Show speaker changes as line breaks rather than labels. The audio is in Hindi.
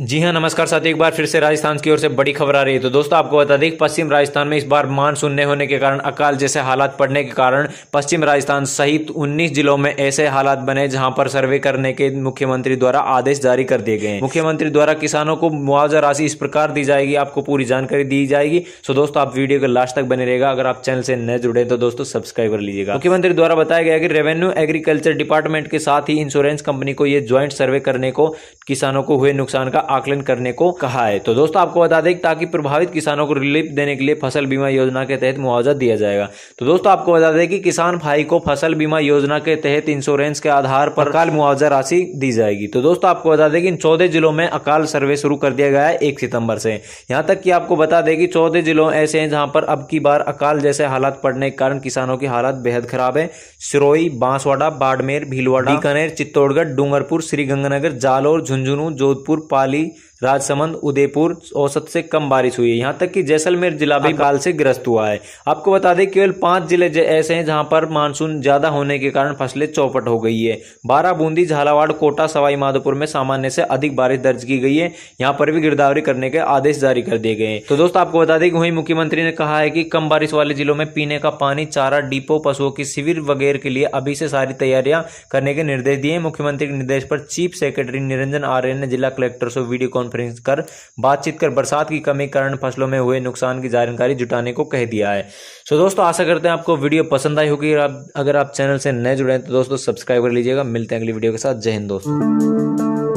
जी हाँ नमस्कार साथ एक बार फिर से राजस्थान की ओर से बड़ी खबर आ रही है तो दोस्तों आपको बता दें कि पश्चिम राजस्थान में इस बार मानसून न होने के कारण अकाल जैसे हालात पड़ने के कारण पश्चिम राजस्थान सहित 19 जिलों में ऐसे हालात बने जहां पर सर्वे करने के मुख्यमंत्री द्वारा आदेश जारी कर दिए गए मुख्यमंत्री द्वारा किसानों को मुआवजा राशि इस प्रकार दी जाएगी आपको पूरी जानकारी दी जाएगी सो दोस्तों आप वीडियो के लास्ट तक बने रहेगा अगर आप चैनल से न जुड़े तो दोस्तों सब्सक्राइब कर लीजिएगा मुख्यमंत्री द्वारा बताया गया कि रेवेन्यू एग्रीकल्चर डिपार्टमेंट के साथ ही इंश्योरेंस कंपनी को ये ज्वाइंट सर्वे करने को किसानों को हुए नुकसान का आकलन करने को कहा है तो दोस्तों आपको बता दें ताकि प्रभावित किसानों को रिलीफ देने के लिए फसल बीमा योजना के तहत मुआवजा दिया जाएगा तो दोस्तों आपको बता दें कि किसान भाई को फसल बीमा योजना के तहत इंश्योरेंस के आधार पर अकाल मुआवजा राशि दी जाएगी तो दोस्तों आपको बता दें कि इन चौदह जिलों में अकाल सर्वे शुरू कर दिया गया है एक सितंबर से यहाँ तक कि आपको बता दें कि चौदह जिलों ऐसे हैं जहां पर अब की बार अकाल जैसे हालात पड़ने के कारण किसानों की हालत बेहद खराब है सिरोई बांसवाड़ा बाड़मेर भीलवाड़ा बीकानेर चित्तौड़गढ़ डूंगरपुर श्रीगंगानगर जालोर झुंझुनू जोधपुर पाली वाली राजसमंद उदयपुर औसत से कम बारिश हुई है यहाँ तक कि जैसलमेर जिला भी काल से ग्रस्त हुआ है आपको बता दें केवल पांच जिले ऐसे हैं जहां पर मानसून ज्यादा होने के कारण फसलें चौपट हो गई है बारह बूंदी झालावाड़ कोटा सवाई माधोपुर में सामान्य से अधिक बारिश दर्ज की गई है यहाँ पर भी गिरदावरी करने के आदेश जारी कर दिए गए तो दोस्तों आपको बता दें कि मुख्यमंत्री ने कहा है की कम बारिश वाले जिलों में पीने का पानी चारा डिपो पशुओं की शिविर वगैरह के लिए अभी से सारी तैयारियां करने के निर्देश दिए मुख्यमंत्री के निर्देश पर चीफ सेक्रेटरी निरंजन आर्य ने जिला कलेक्टर से वीडियो कॉन्फ्रेंस कॉन्फ्रेंस कर बातचीत कर बरसात की कमी कारण फसलों में हुए नुकसान की जानकारी जुटाने को कह दिया है सो दोस्तों आशा करते हैं आपको वीडियो पसंद आई होगी आप अगर आप चैनल से नए जुड़े हैं तो दोस्तों सब्सक्राइब कर लीजिएगा मिलते हैं अगली वीडियो के साथ जय हिंद दोस्तों